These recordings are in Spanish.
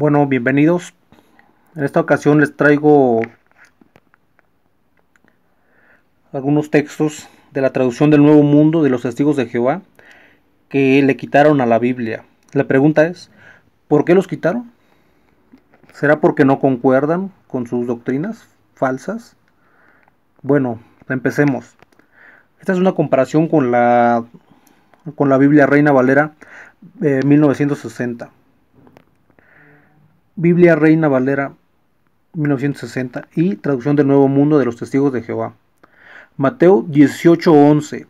Bueno, bienvenidos. En esta ocasión les traigo algunos textos de la traducción del Nuevo Mundo de los Testigos de Jehová que le quitaron a la Biblia. La pregunta es, ¿por qué los quitaron? ¿Será porque no concuerdan con sus doctrinas falsas? Bueno, empecemos. Esta es una comparación con la con la Biblia Reina Valera de eh, 1960. Biblia Reina Valera 1960 y traducción del Nuevo Mundo de los Testigos de Jehová. Mateo 18:11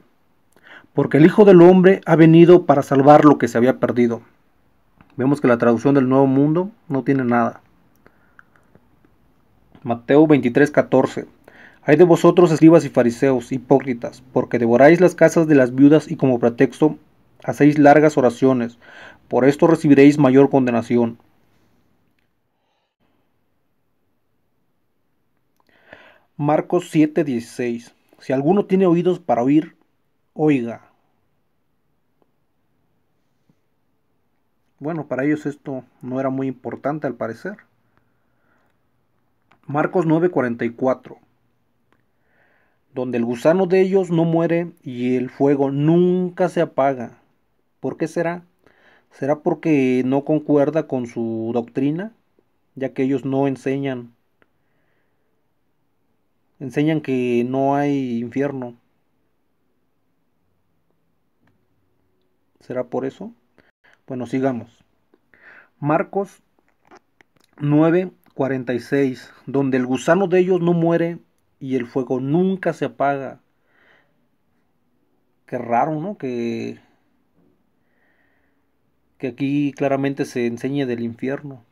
Porque el Hijo del Hombre ha venido para salvar lo que se había perdido. Vemos que la traducción del Nuevo Mundo no tiene nada. Mateo 23:14 Hay de vosotros escribas y fariseos, hipócritas, porque devoráis las casas de las viudas y como pretexto hacéis largas oraciones. Por esto recibiréis mayor condenación. Marcos 7:16. Si alguno tiene oídos para oír, oiga. Bueno, para ellos esto no era muy importante al parecer. Marcos 9:44. Donde el gusano de ellos no muere y el fuego nunca se apaga. ¿Por qué será? ¿Será porque no concuerda con su doctrina? Ya que ellos no enseñan enseñan que no hay infierno. ¿Será por eso? Bueno, sigamos. Marcos 9, donde el gusano de ellos no muere y el fuego nunca se apaga. Qué raro, ¿no? Que, que aquí claramente se enseñe del infierno.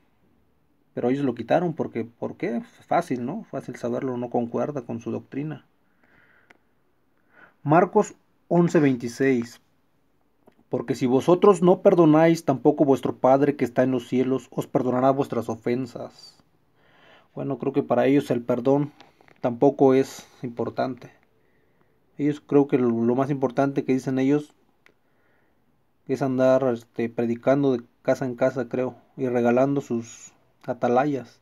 Pero ellos lo quitaron porque, ¿por qué? Fácil, ¿no? Fácil saberlo, no concuerda con su doctrina. Marcos 11:26 Porque si vosotros no perdonáis, tampoco vuestro Padre que está en los cielos os perdonará vuestras ofensas. Bueno, creo que para ellos el perdón tampoco es importante. Ellos creo que lo, más importante que dicen ellos es andar este, predicando de casa en casa, creo, y regalando sus, atalayas.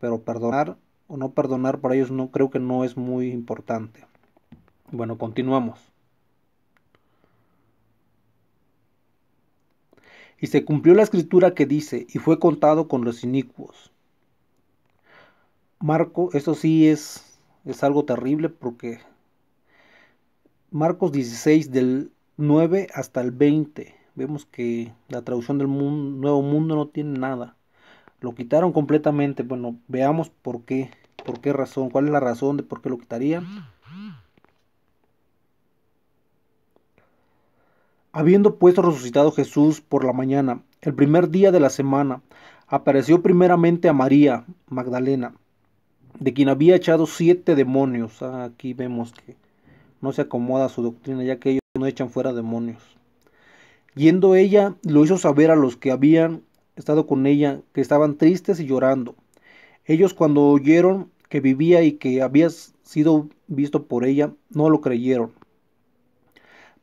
Pero perdonar o no perdonar para ellos no creo que no es muy importante. Bueno, continuamos. Y se cumplió la escritura que dice, y fue contado con los inicuos. Marco, eso sí es, es algo terrible porque Marcos 16 del 9 hasta el 20, vemos que la traducción del Nuevo Mundo no tiene nada. Lo quitaron completamente. Bueno, veamos por qué. ¿Por qué razón? ¿Cuál es la razón de por qué lo quitarían? Habiendo puesto resucitado Jesús por la mañana, el primer día de la semana, apareció primeramente a María Magdalena, de quien había echado siete demonios. Ah, aquí vemos que no se acomoda su doctrina, ya que ellos no echan fuera demonios. Yendo ella, lo hizo saber a los que habían estado con ella, que estaban tristes y llorando. Ellos cuando oyeron que vivía y que había sido visto por ella, no lo creyeron.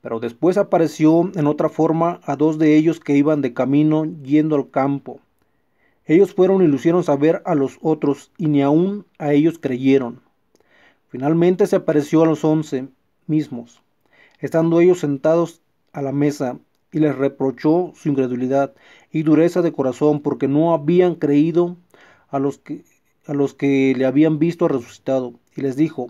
Pero después apareció en otra forma a dos de ellos que iban de camino yendo al campo. Ellos fueron y lucieron saber a los otros, y ni aun a ellos creyeron. Finalmente se apareció a los once mismos, estando ellos sentados a la mesa, y les reprochó su incredulidad y dureza de corazón, porque no habían creído a los que, los que le habían visto resucitado. Y les dijo,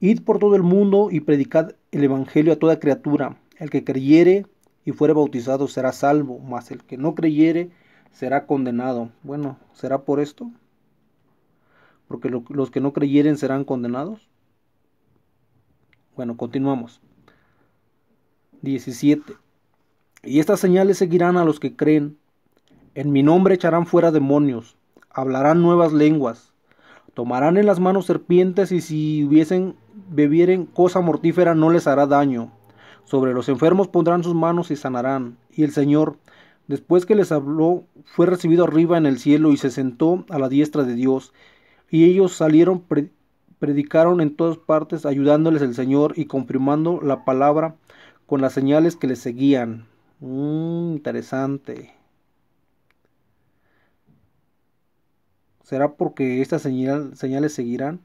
Id por todo el mundo y predicad el Evangelio a toda criatura. El que creyere y fuere bautizado será salvo, mas el que no creyere será condenado. Bueno, ¿será por esto? Porque los que no creyeren serán condenados. Bueno, continuamos. 17. Y estas señales seguirán a los que creen. En mi nombre echarán fuera demonios, hablarán nuevas lenguas, tomarán en las manos serpientes y si hubiesen bebieren cosa mortífera no les hará daño. Sobre los enfermos pondrán sus manos y sanarán. Y el Señor, después que les habló, fue recibido arriba en el cielo y se sentó a la diestra de Dios. Y ellos salieron, predicaron en todas partes, ayudándoles el Señor y confirmando la palabra con las señales que les seguían. Mmm, interesante. ¿Será porque estas señales seguirán?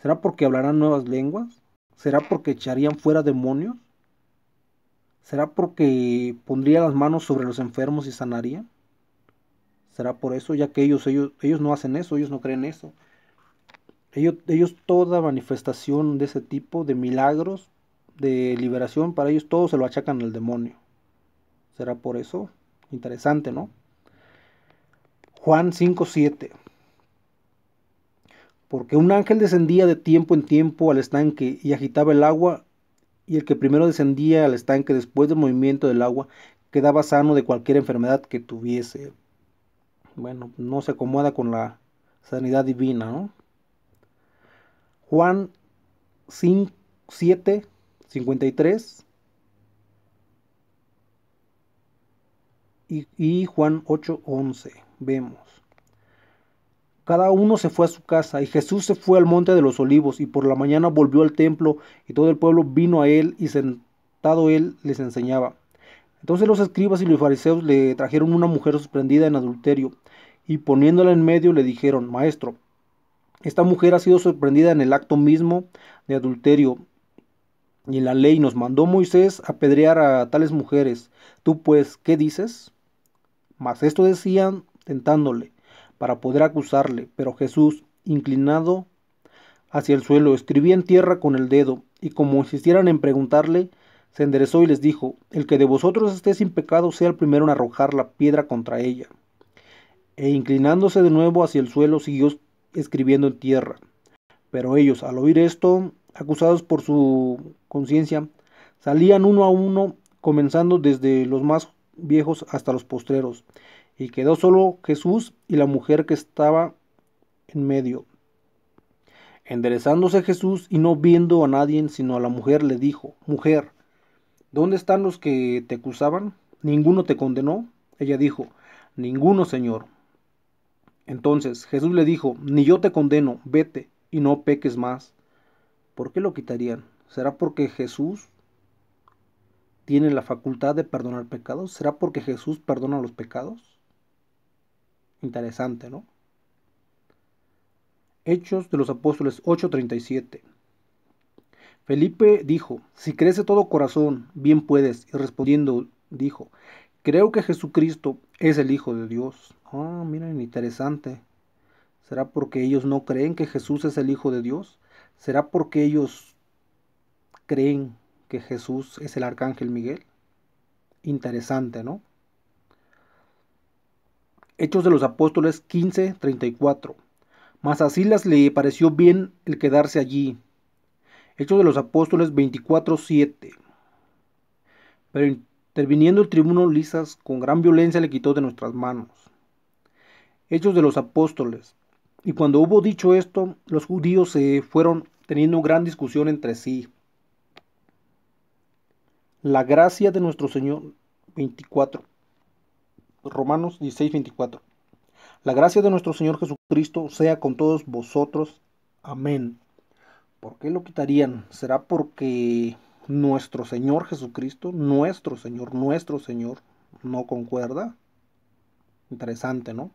¿Será porque hablarán nuevas lenguas? ¿Será porque echarían fuera demonios? ¿Será porque pondría las manos sobre los enfermos y sanarían? ¿Será por eso? Ya que ellos, ellos, ellos no hacen eso, ellos no creen eso. Ellos, ellos toda manifestación de ese tipo, de milagros, de liberación, para ellos todo se lo achacan al demonio. ¿Será por eso? Interesante, ¿no? Juan 5:7. Porque un ángel descendía de tiempo en tiempo al estanque y agitaba el agua, y el que primero descendía al estanque después del movimiento del agua quedaba sano de cualquier enfermedad que tuviese. Bueno, no se acomoda con la sanidad divina, ¿no? Juan 5, 53 y, Juan 8:11. Vemos. Cada uno se fue a su casa y Jesús se fue al monte de los olivos y por la mañana volvió al templo y todo el pueblo vino a él y sentado él les enseñaba. Entonces los escribas y los fariseos le trajeron una mujer sorprendida en adulterio y poniéndola en medio le dijeron, Maestro, esta mujer ha sido sorprendida en el acto mismo de adulterio y la ley nos mandó Moisés apedrear a tales mujeres. Tú pues, ¿qué dices? Mas esto decían tentándole, para poder acusarle. Pero Jesús, inclinado hacia el suelo, escribía en tierra con el dedo, y como insistieran en preguntarle, se enderezó y les dijo, El que de vosotros esté sin pecado sea el primero en arrojar la piedra contra ella. E inclinándose de nuevo hacia el suelo, siguió escribiendo en tierra. Pero ellos, al oír esto, acusados por su conciencia, salían uno a uno, comenzando desde los más viejos hasta los postreros. Y quedó solo Jesús y la mujer que estaba en medio. Enderezándose Jesús y no viendo a nadie sino a la mujer, le dijo, Mujer, ¿dónde están los que te acusaban? ¿Ninguno te condenó? Ella dijo, Ninguno, Señor. Entonces Jesús le dijo, Ni yo te condeno, vete y no peques más. ¿Por qué lo quitarían? ¿Será porque Jesús tiene la facultad de perdonar pecados? ¿Será porque Jesús perdona los pecados? Interesante, ¿no? Hechos de los Apóstoles 8:37. Felipe dijo, si crees de todo corazón, bien puedes. Y respondiendo, dijo, creo que Jesucristo es el Hijo de Dios. Ah, miren, interesante. ¿Será porque ellos no creen que Jesús es el Hijo de Dios? ¿Será porque ellos creen que Jesús es el arcángel Miguel? Interesante, ¿no? Hechos de los Apóstoles 15, 34. Mas a Silas le pareció bien el quedarse allí. Hechos de los Apóstoles 24, 7. Pero interviniendo el tribuno Lisas, con gran violencia le quitó de nuestras manos. Hechos de los Apóstoles. Y cuando hubo dicho esto, los judíos se fueron teniendo gran discusión entre sí. La gracia de nuestro Señor 24. Romanos 16, 24. La gracia de nuestro Señor Jesucristo sea con todos vosotros. Amén. ¿Por qué lo quitarían? ¿Será porque nuestro Señor Jesucristo, nuestro Señor, nuestro Señor, no concuerda? Interesante, ¿no?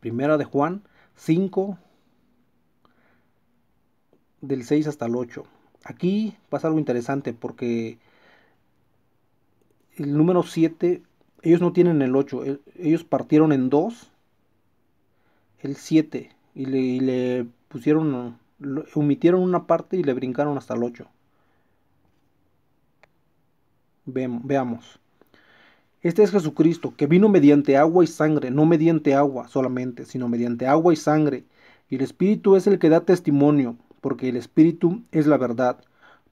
Primera de Juan 5, del 6 hasta el 8. Aquí pasa algo interesante porque el número 7, ellos no tienen el 8, ellos partieron en dos el 7 y le, pusieron, omitieron una parte y le brincaron hasta el 8. Veamos. Este es Jesucristo, que vino mediante agua y sangre, no mediante agua solamente, sino mediante agua y sangre. Y el Espíritu es el que da testimonio, porque el Espíritu es la verdad,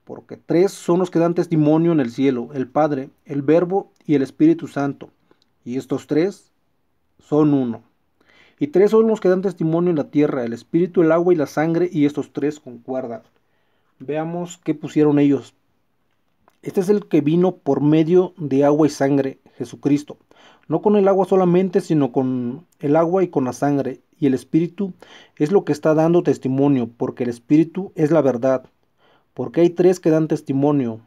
porque tres son los que dan testimonio en el cielo, el Padre, el Verbo y el Espíritu Santo, y estos tres son uno. Y tres son los que dan testimonio en la tierra, el Espíritu, el agua y la sangre, y estos tres concuerdan. Veamos qué pusieron ellos. Este es el que vino por medio de agua y sangre, Jesucristo. No con el agua solamente, sino con el agua y con la sangre y el Espíritu es lo que está dando testimonio, porque el Espíritu es la verdad, porque hay tres que dan testimonio,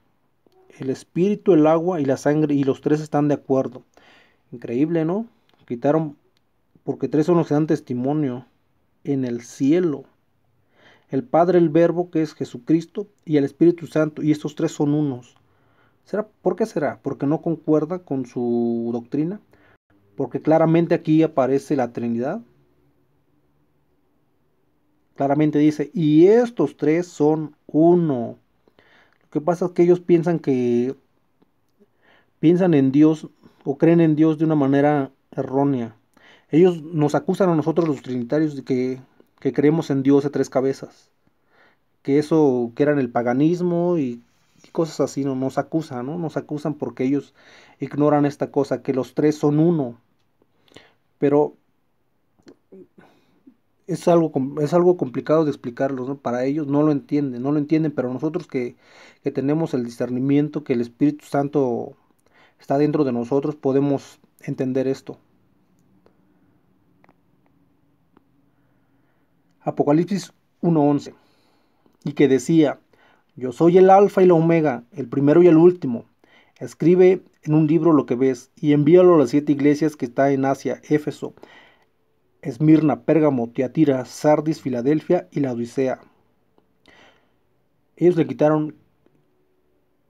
el Espíritu, el agua y la sangre, y los tres están de acuerdo. Increíble, ¿no? Quitaron, porque tres son los que dan testimonio en el cielo. El Padre, el Verbo, que es Jesucristo, y el Espíritu Santo, y estos tres son unos. ¿Será? ¿Por qué será? ¿Porque no concuerda con su doctrina? Porque claramente aquí aparece la Trinidad, claramente dice, y estos tres son uno. Lo que pasa es que ellos piensan que piensan en Dios o creen en Dios de una manera errónea. Ellos nos acusan a nosotros los trinitarios de que, creemos en Dios de tres cabezas. Que eso, que eran el paganismo y, cosas así, no, nos acusan, ¿no? Nos acusan porque ellos ignoran esta cosa, que los tres son uno. Pero es algo, es algo complicado de explicarlos, Para ellos no lo entienden, no lo entienden, pero nosotros que, que tenemos el discernimiento, que el Espíritu Santo está dentro de nosotros, podemos entender esto. Apocalipsis 1.11, y que decía, yo soy el alfa y la omega, el primero y el último. Escribe en un libro lo que ves y envíalo a las siete iglesias que están en Asia, Éfeso, Esmirna, Pérgamo, Teatira, Sardis, Filadelfia y la Odisea. Ellos le quitaron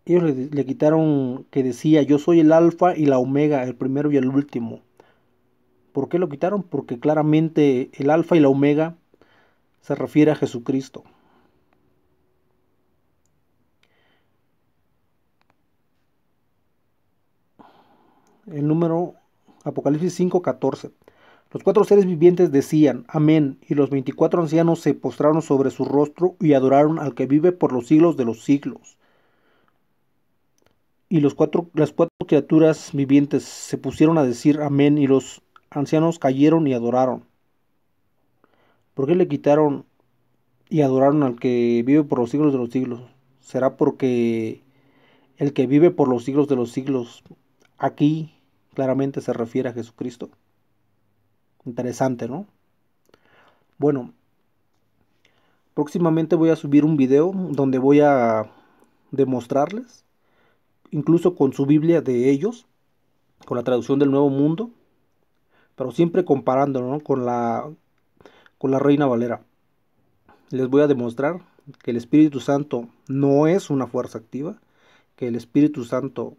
ellos le, quitaron que decía yo soy el alfa y la omega, el primero y el último. ¿Por qué lo quitaron? Porque claramente el alfa y la omega se refiere a Jesucristo. El número Apocalipsis 14. Los cuatro seres vivientes decían, Amén, y los veinticuatro ancianos se postraron sobre su rostro y adoraron al que vive por los siglos de los siglos. Y las cuatro criaturas vivientes se pusieron a decir, Amén, y los ancianos cayeron y adoraron. ¿Por qué le quitaron y adoraron al que vive por los siglos de los siglos? ¿Será porque el que vive por los siglos de los siglos aquí claramente se refiere a Jesucristo? Interesante, ¿no? Bueno, próximamente voy a subir un video donde voy a demostrarles, incluso con su Biblia de ellos, con la traducción del Nuevo Mundo, pero siempre comparándolo con, la, con la Reina Valera. Les voy a demostrar que el Espíritu Santo no es una fuerza activa, que el Espíritu Santo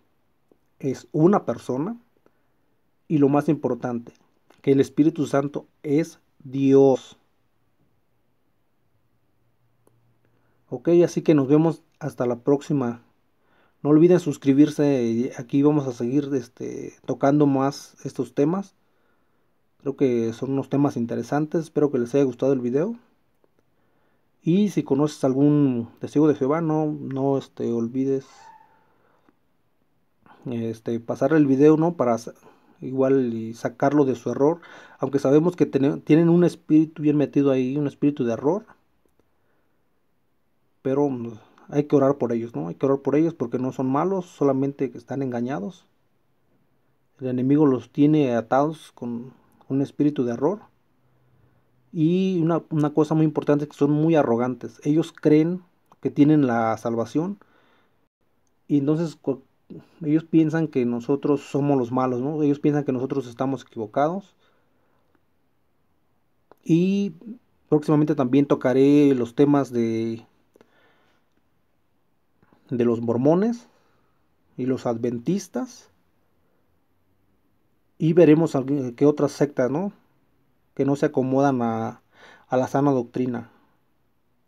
es una persona y lo más importante, el Espíritu Santo es Dios. Ok, así que nos vemos hasta la próxima. No olviden suscribirse, aquí vamos a seguir este, tocando más estos temas. Creo que son unos temas interesantes, espero que les haya gustado el video. Y si conoces algún testigo de Jehová, no, este, olvides este, pasar el video, ¿no? Para igual y sacarlo de su error, aunque sabemos que tienen un espíritu bien metido ahí, un espíritu de error, pero mm, hay que orar por ellos, ¿no? Hay que orar por ellos porque no son malos, solamente que están engañados. El enemigo los tiene atados con un espíritu de error. Y una, una cosa muy importante es que son muy arrogantes. Ellos creen que tienen la salvación. Y entonces ellos piensan que nosotros somos los malos, ¿no? Ellos piensan que nosotros estamos equivocados. Y próximamente también tocaré los temas de de los mormones y los adventistas. Y veremos qué otras sectas, ¿no? Que no se acomodan a, a la sana doctrina.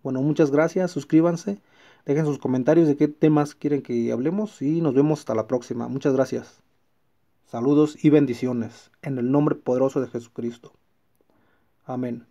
Bueno, muchas gracias, suscríbanse. Dejen sus comentarios de qué temas quieren que hablemos y nos vemos hasta la próxima. Muchas gracias. Saludos y bendiciones en el nombre poderoso de Jesucristo. Amén.